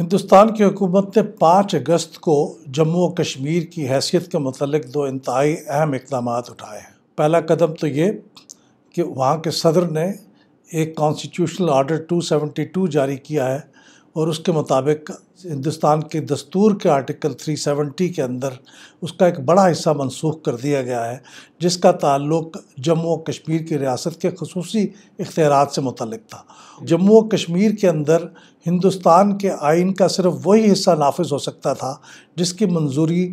ہندوستان کی حکومت نے پانچ اگست کو جموں و کشمیر کی حیثیت کے متعلق دو انتہائی اہم اقدامات اٹھائے ہیں پہلا قدم تو یہ کہ وہاں کے صدر نے ایک constitutional order two seventy two جاری کیا ہے اور اس کے مطابق ہندوستان کے دستور کے آرٹیکل 370 کے اندر اس کا ایک بڑا حصہ منسوخ کر دیا گیا ہے جس کا تعلق جموں و کشمیر کی ریاست کے خصوصی اختیارات سے متعلق تھا جموں و کشمیر کے اندر ہندوستان کے آئین کا صرف وہی حصہ نافذ ہو سکتا تھا جس کی منظوری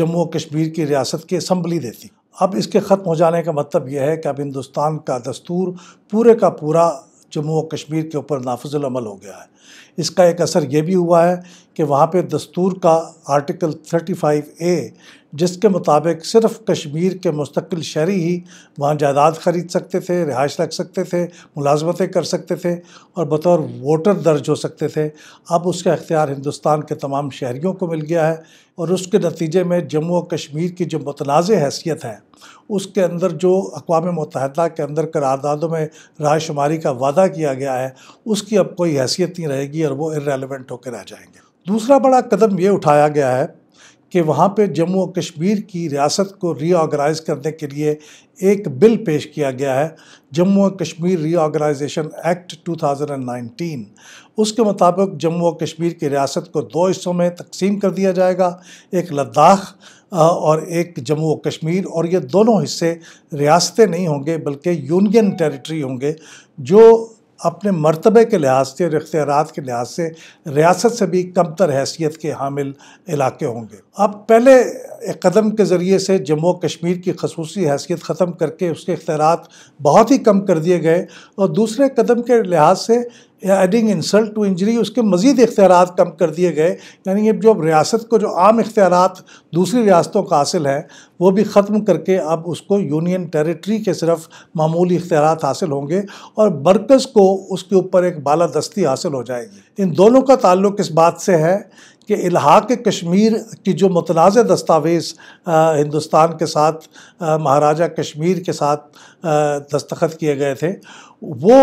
جموں و کشمیر کی ریاست کے اسمبلی دیتی اب اس کے ختم ہو جانے کا مطلب یہ ہے کہ اب ہندوستان کا دستور پورے کا پورا جموں و کشمیر کے اوپر نافذ العمل ہو گیا ہے اس کا ایک اثر یہ بھی ہوا ہے کہ وہاں پہ دستور کا آرٹیکل تھرٹی فائیو اے جس کے مطابق صرف کشمیر کے مستقل شہری ہی وہاں جائیداد خرید سکتے تھے رہائش رکھ سکتے تھے ملازمتیں کر سکتے تھے اور بطور ووٹر درج ہو سکتے تھے اب اس کا اختیار ہندوستان کے تمام شہریوں کو مل گیا ہے اور اس کے نتیجے میں جموں و کشمیر کی جو متنازع حیثیت ہے اس کے اندر جو اقوام متحدہ کے اندر قراردادوں میں رائے شماری کا وعدہ کیا گیا ہے اس کی اب کوئی حیثیت نہیں رہے گی اور وہ ارریلیونٹ ہو کے رہ جائیں گے دوسرا بڑا قدم یہ اٹھایا گیا ہے کہ وہاں پہ جموں و کشمیر کی ریاست کو ری آرگنائز کرنے کے لیے ایک بل پیش کیا گیا ہے جموں و کشمیر ری آرگنائزیشن ایکٹ 2019 اس کے مطابق جموں و کشمیر کی ریاست کو دو حصوں میں تقسیم کر دیا جائے گا ایک لداخ اور ایک جموں و کشمیر اور یہ دونوں حصے ریاستیں نہیں ہوں گے بلکہ یونین ٹیریٹری ہوں گے جو اپنے مرتبے کے لحاظ سے اور اختیارات کے لحاظ سے ریاست سے بھی کم تر حیثیت کے حامل علاقے ہوں گے اب پہلے ایک قدم کے ذریعے سے جموں کشمیر کی خصوصی حیثیت ختم کر کے اس کے اختیارات بہت ہی کم کر دیے گئے اور دوسرے قدم کے لحاظ سے یا ایڈنگ انسلٹ ٹو انجری اس کے مزید اختیارات کم کر دیے گئے یعنی یہ جو ریاست کو جو عام اختیارات دوسری ریاستوں کا حاصل ہیں وہ بھی ختم کر کے اب اس کو یونین ٹیریٹری کے صرف معمولی اختیارات حاصل ہوں گے اور برکز کو اس کے اوپر ایک بالادستی حاصل ہو جائے گی ان دونوں کا تعلق اس بات سے ہے کہ الحاق کشمیر کی جو متنازع دستاویز ہندوستان کے ساتھ مہاراجہ کشمیر کے ساتھ دستخط کیے گئے تھے وہ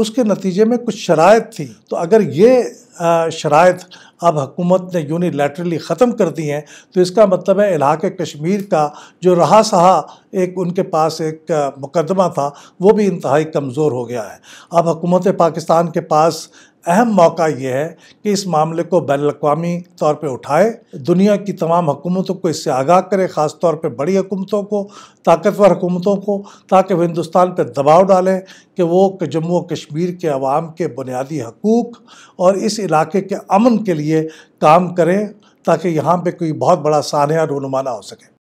اس کے نتیجے میں کچھ شرائط تھی تو اگر یہ شرائط اب حکومت نے یونی لیٹرلی ختم کر دی ہیں تو اس کا مطلب ہے علاقہ کشمیر کا جو رہا سہا ایک ان کے پاس ایک مقدمہ تھا وہ بھی انتہائی کمزور ہو گیا ہے اب حکومت پاکستان کے پاس اہم موقع یہ ہے کہ اس معاملے کو بین الاقوامی طور پہ اٹھائے دنیا کی تمام حکومتوں کو اس سے آگاہ کرے خاص طور پہ بڑی حکومتوں کو طاقتور حکومتوں کو تاکہ وہ ہندوستان پہ دباؤ ڈالیں کہ وہ جموں و کشمیر کے عوام کے بنیادی حقوق اور اس علاقے کے امن کے لیے کام کریں تاکہ یہاں پہ کوئی بہت بڑا سانحہ رونما نہ ہو سکے